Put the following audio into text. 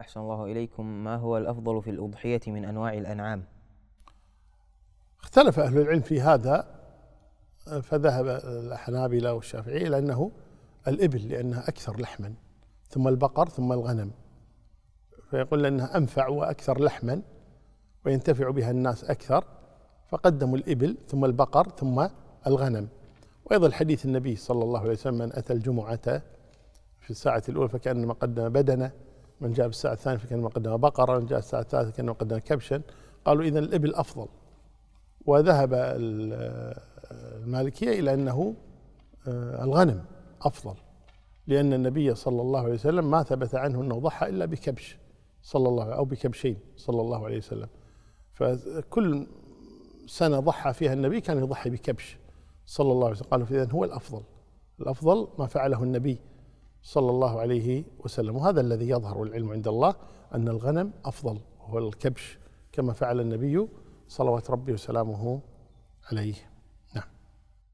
أحسن الله إليكم ما هو الأفضل في الأضحية من أنواع الأنعام اختلف أهل العلم في هذا فذهب الحنابلة والشافعية إلى أنه الإبل لأنها أكثر لحما ثم البقر ثم الغنم فيقول أنها أنفع وأكثر لحما وينتفع بها الناس أكثر فقدموا الإبل ثم البقر ثم الغنم وأيضا الحديث النبي صلى الله عليه وسلم من أتى الجمعة في الساعة الأولى فكأنما قدم بدنه من جاء الساعه الثانية فكأنما مقدمه بقرة من جاء الساعة الثالثة كان مقدمه كبشا قالوا إذا الإبل أفضل وذهب المالكية إلى أنه آه، الغنم أفضل لأن النبي صلى الله عليه وسلم ما ثبت عنه أنه ضحى إلا بكبش صلى الله أو بكبشين صلى الله عليه وسلم فكل سنة ضحى فيها النبي كان يضحي بكبش صلى الله عليه وسلم قالوا إذا هو الأفضل الأفضل ما فعله النبي صلى الله عليه وسلم وهذا الذي يظهر العلم عند الله أن الغنم أفضل هو الكبش كما فعل النبي صلوات ربي وسلامه عليه